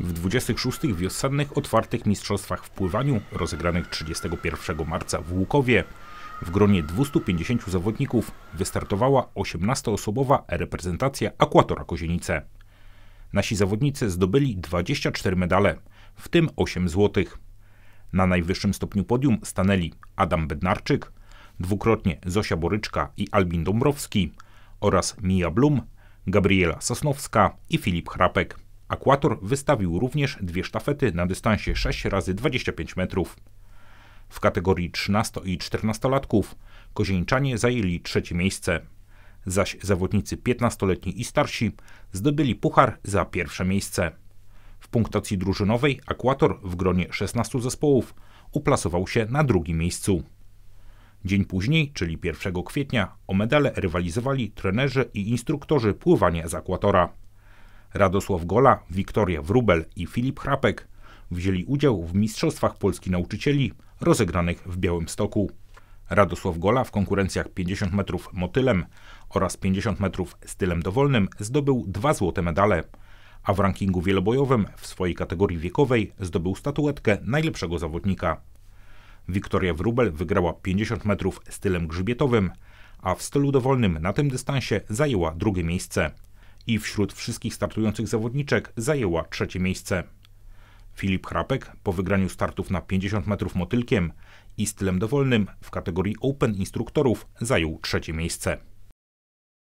W 26. wiosennych otwartych mistrzostwach w pływaniu, rozegranych 31 marca w Łukowie, w gronie 250 zawodników wystartowała 18-osobowa reprezentacja Akwatora Kozienice. Nasi zawodnicy zdobyli 24 medale, w tym 8 złotych. Na najwyższym stopniu podium stanęli Adam Bednarczyk, dwukrotnie Zosia Boryczka i Albin Dąbrowski oraz Mija Blum, Gabriela Sosnowska i Filip Chrapek. Aquator wystawił również dwie sztafety na dystansie 6 razy 25 metrów. W kategorii 13 i 14-latków Kozieńczanie zajęli trzecie miejsce, zaś zawodnicy 15-letni i starsi zdobyli puchar za pierwsze miejsce. W punktacji drużynowej Aquator w gronie 16 zespołów uplasował się na drugim miejscu. Dzień później, czyli 1 kwietnia, o medale rywalizowali trenerzy i instruktorzy pływania z Aquatora. Radosław Gola, Wiktoria Wrubel i Filip Chrapek wzięli udział w Mistrzostwach Polski Nauczycieli rozegranych w Białym Stoku. Radosław Gola w konkurencjach 50 metrów motylem oraz 50 metrów stylem dowolnym zdobył dwa złote medale, a w rankingu wielobojowym w swojej kategorii wiekowej zdobył statuetkę najlepszego zawodnika. Wiktoria Wrubel wygrała 50 metrów stylem grzbietowym, a w stylu dowolnym na tym dystansie zajęła drugie miejsce i wśród wszystkich startujących zawodniczek zajęła trzecie miejsce. Filip Chrapek po wygraniu startów na 50 metrów motylkiem i stylem dowolnym w kategorii Open instruktorów zajął trzecie miejsce.